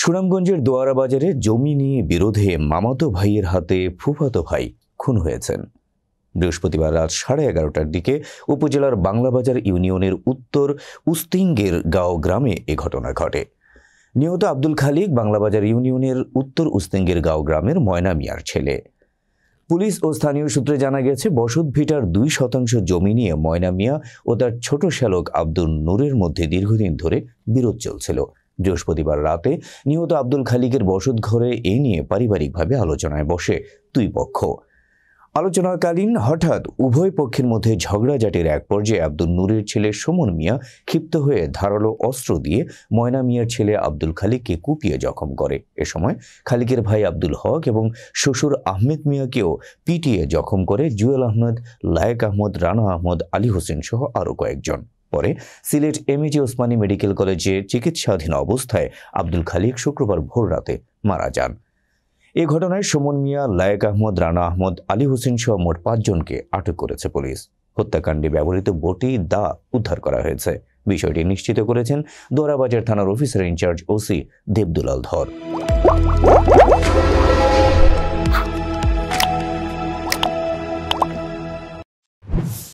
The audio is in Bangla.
সুনামগঞ্জের দোয়ারা বাজারে জমি নিয়ে বিরোধে মামাতো ভাইয়ের হাতে ফুফাতো ভাই খুন হয়েছেন বৃহস্পতিবার রাত সাড়ে এগারোটার দিকে উপজেলার বাংলাবাজার ইউনিয়নের উত্তর উস্তিঙ্গের গাঁও গ্রামে এ ঘটনা ঘটে নিহত আব্দুল খালিক বাংলাবাজার ইউনিয়নের উত্তর উস্তিঙ্গের গাঁও গ্রামের ময়না মিয়ার ছেলে পুলিশ ও স্থানীয় সূত্রে জানা গেছে বসত ভিটার দুই শতাংশ জমি নিয়ে ময়না মিয়া ও তার ছোট শ্যালক আব্দুল নূরের মধ্যে দীর্ঘদিন ধরে বিরোধ চলছিল বৃহস্পতিবার রাতে নিহত আব্দুল খালিকের বসত ঘরে এ নিয়ে পারিবারিকভাবে আলোচনায় বসে দুই পক্ষ আলোচনাকালীন হঠাৎ উভয় পক্ষের মধ্যে ঝগড়াঝাটির এক পর্যায়ে আব্দুল নূরের ছেলে সুমন মিয়া ক্ষিপ্ত হয়ে ধারালো অস্ত্র দিয়ে ময়না মিয়ার ছেলে আব্দুল খালিককে কুপিয়ে জখম করে এ সময় খালিকের ভাই আব্দুল হক এবং শ্বশুর আহমেদ মিয়াকেও পিটিয়ে জখম করে জুয়েল আহমদ লায়েক আহমদ রানা আহমদ আলী হোসেন সহ আরও কয়েকজন পরে Sylhet MAG e Osmani medical কলেজে চিকিৎসাধীন অবস্থায় আব্দুল খালিক শুক্রবার ভোর রাতে মারা যান এ ঘটনায় সুমন মিয়া লায়েক আহমদ রানা আহমদ আলী হোসেন সহ মোট পাঁচজনকে আটক করেছে পুলিশ হত্যাকাণ্ডে ব্যবহৃত বটি দা উদ্ধার করা হয়েছে বিষয়টি নিশ্চিত করেছেন দোরাবাজার থানার অফিসার ইনচার্জ ওসি দেবদুলাল ধর